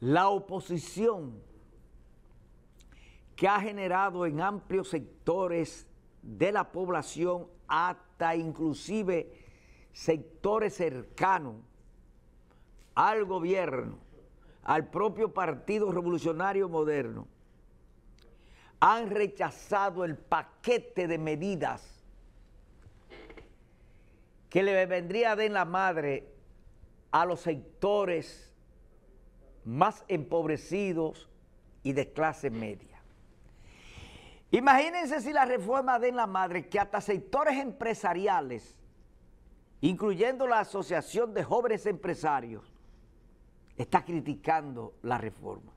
la oposición que ha generado en amplios sectores de la población hasta inclusive sectores cercanos al gobierno, al propio Partido Revolucionario Moderno, han rechazado el paquete de medidas que le vendría de la madre a los sectores más empobrecidos y de clase media. Imagínense si la reforma de la madre que hasta sectores empresariales, incluyendo la Asociación de Jóvenes Empresarios, está criticando la reforma.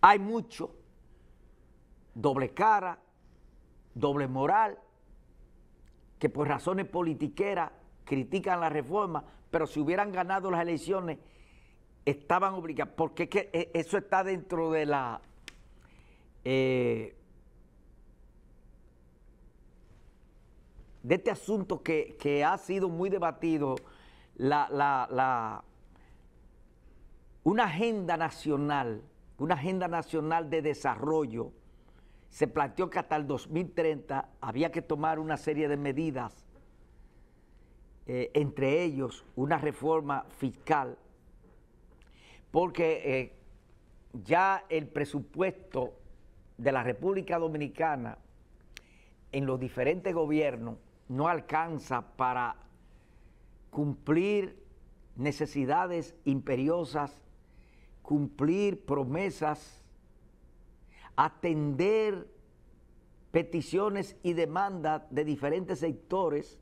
Hay mucho doble cara, doble moral, que por razones politiqueras critican la reforma, pero si hubieran ganado las elecciones estaban obligados, porque eh, eso está dentro de la... Eh, de este asunto que, ha sido muy debatido, la, una agenda nacional, una agenda nacional de desarrollo, se planteó que hasta el 2030 había que tomar una serie de medidas, eh, entre ellos una reforma fiscal porque eh, ya el presupuesto de la República Dominicana en los diferentes gobiernos no alcanza para cumplir necesidades imperiosas, cumplir promesas, atender peticiones y demandas de diferentes sectores,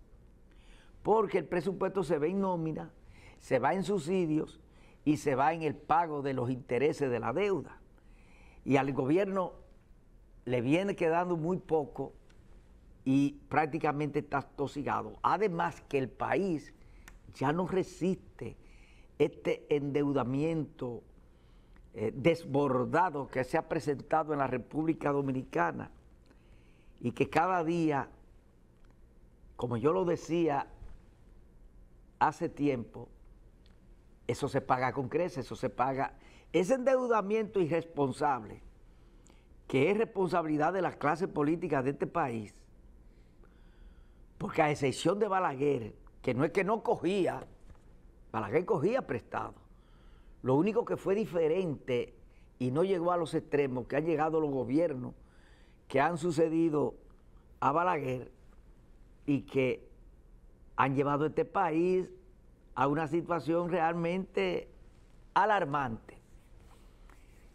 porque el presupuesto se ve en nómina, se va en subsidios y se va en el pago de los intereses de la deuda. Y al gobierno le viene quedando muy poco y prácticamente está tosigado. Además que el país ya no resiste este endeudamiento eh, desbordado que se ha presentado en la República Dominicana y que cada día, como yo lo decía hace tiempo, eso se paga con creces, eso se paga. Ese endeudamiento irresponsable, que es responsabilidad de las clases políticas de este país, porque a excepción de Balaguer, que no es que no cogía, Balaguer cogía prestado. Lo único que fue diferente y no llegó a los extremos que han llegado los gobiernos que han sucedido a Balaguer y que han llevado a este país a una situación realmente alarmante.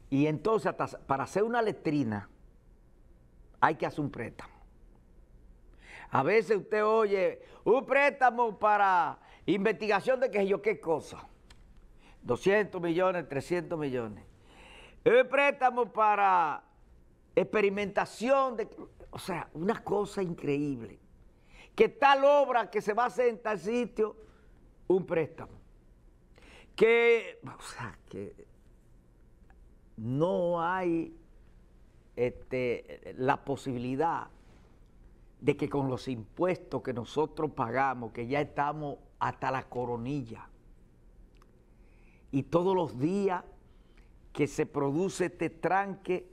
Y entonces, para hacer una letrina, hay que hacer un préstamo. A veces usted oye un préstamo para investigación de qué yo qué cosa. 200 millones, 300 millones. Un préstamo para experimentación de... O sea, una cosa increíble. Que tal obra que se va a hacer en tal sitio un préstamo. Que, no hay este, la posibilidad de que con los impuestos que nosotros pagamos, que ya estamos hasta la coronilla, y todos los días que se produce este tranque,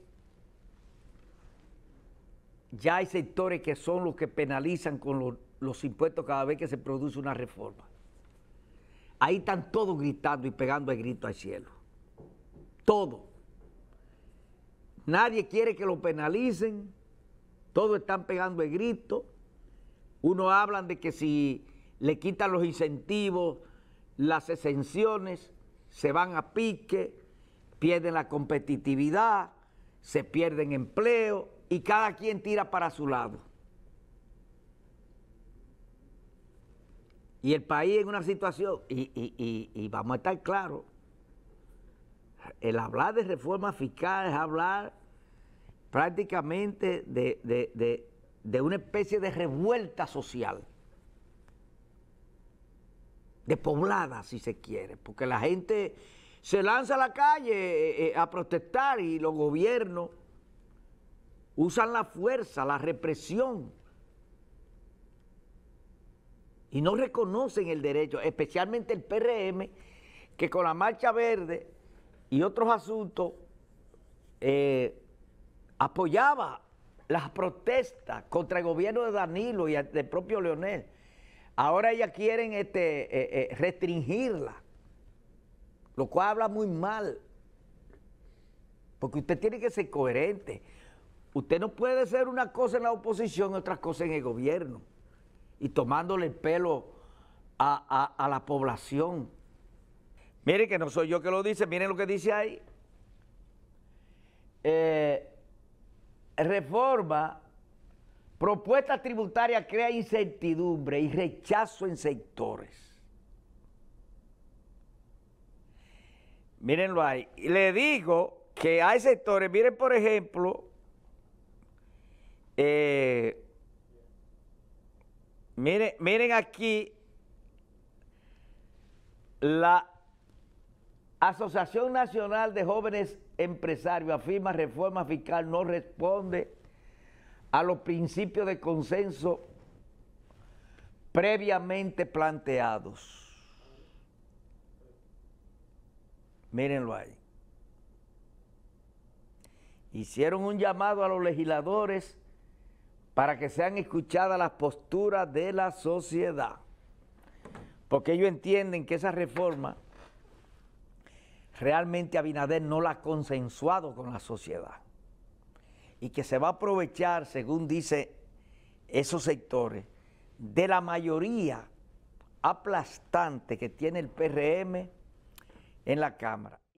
ya hay sectores que son los que penalizan con los impuestos cada vez que se produce una reforma. Ahí están todos gritando y pegando el grito al cielo. Todo. Nadie quiere que lo penalicen. Todos están pegando el grito. uno hablan de que si le quitan los incentivos, las exenciones, se van a pique, pierden la competitividad, se pierden empleo y cada quien tira para su lado. y el país en una situación, y, vamos a estar claros, el hablar de reforma fiscal es hablar prácticamente de, de una especie de revuelta social, despoblada si se quiere, porque la gente se lanza a la calle eh, eh, a protestar y los gobiernos usan la fuerza, la represión y no reconocen el derecho, especialmente el PRM, que con la Marcha Verde y otros asuntos eh, apoyaba las protestas contra el gobierno de Danilo y del propio Leonel. Ahora ellas quieren este, eh, eh, restringirla, lo cual habla muy mal, porque usted tiene que ser coherente. Usted no puede ser una cosa en la oposición y otra cosa en el gobierno y tomándole el pelo a, la población. miren que no soy yo que lo dice, miren lo que dice ahí. Eh, reforma, propuesta tributaria crea incertidumbre y rechazo en sectores. Mírenlo ahí. Y le digo que hay sectores, miren por ejemplo, eh, Miren, aquí la Asociación Nacional de Jóvenes Empresarios afirma reforma fiscal no responde a los principios de consenso previamente planteados. Mírenlo ahí. Hicieron un llamado a los legisladores para que sean escuchadas las posturas de la sociedad. Porque ellos entienden que esa reforma realmente Abinader no la ha consensuado con la sociedad y que se va a aprovechar, según dice esos sectores, de la mayoría aplastante que tiene el PRM en la Cámara.